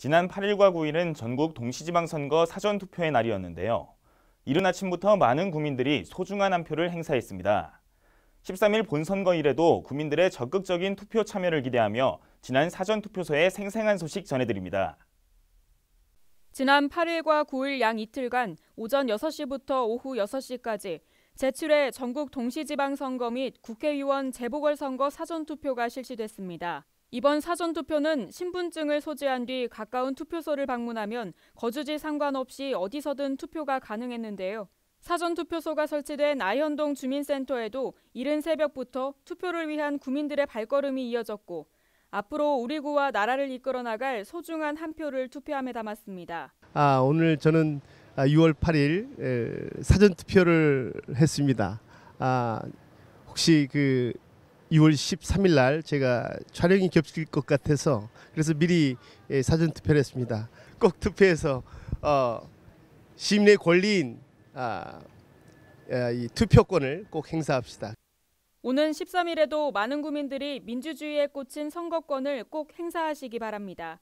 지난 8일과 9일은 전국 동시지방선거 사전투표의 날이었는데요. 이른 아침부터 많은 국민들이 소중한 한 표를 행사했습니다. 13일 본선거일에도 국민들의 적극적인 투표 참여를 기대하며 지난 사전투표소의 생생한 소식 전해드립니다. 지난 8일과 9일 양 이틀간 오전 6시부터 오후 6시까지 제출해 전국 동시지방선거 및 국회의원 재보궐선거 사전투표가 실시됐습니다. 이번 사전투표는 신분증을 소지한 뒤 가까운 투표소를 방문하면 거주지 상관없이 어디서든 투표가 가능했는데요. 사전투표소가 설치된 아현동 주민센터에도 이른 새벽부터 투표를 위한 구민들의 발걸음이 이어졌고 앞으로 우리 구와 나라를 이끌어 나갈 소중한 한 표를 투표함에 담았습니다. 아, 오늘 저는 6월 아, 8일 사전투표를 했습니다. 아, 혹시 그 2월 13일 날 제가 촬영이 겹칠 것 같아서 그래서 미리 예, 사전 투표를 했습니다. 꼭 투표해서 어, 시민의 권리인 아, 아 이 투표권을 꼭 행사합시다. 오는 13일에도 많은 국민들이 민주주의에 꽂힌 선거권을 꼭 행사하시기 바랍니다.